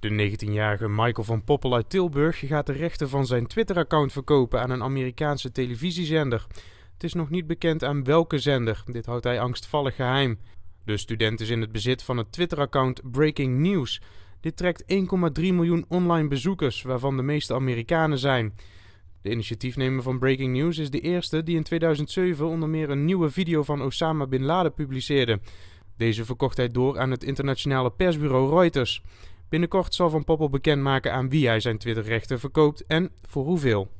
De 19-jarige Michael van Poppel uit Tilburg gaat de rechten van zijn Twitter-account verkopen aan een Amerikaanse televisiezender. Het is nog niet bekend aan welke zender, dit houdt hij angstvallig geheim. De student is in het bezit van het Twitter-account Breaking News. Dit trekt 1,3 miljoen online bezoekers, waarvan de meeste Amerikanen zijn. De initiatiefnemer van Breaking News is de eerste die in 2007 onder meer een nieuwe video van Osama bin Laden publiceerde. Deze verkocht hij door aan het internationale persbureau Reuters. Binnenkort zal Van Poppel bekendmaken aan wie hij zijn Twitterrechten verkoopt en voor hoeveel.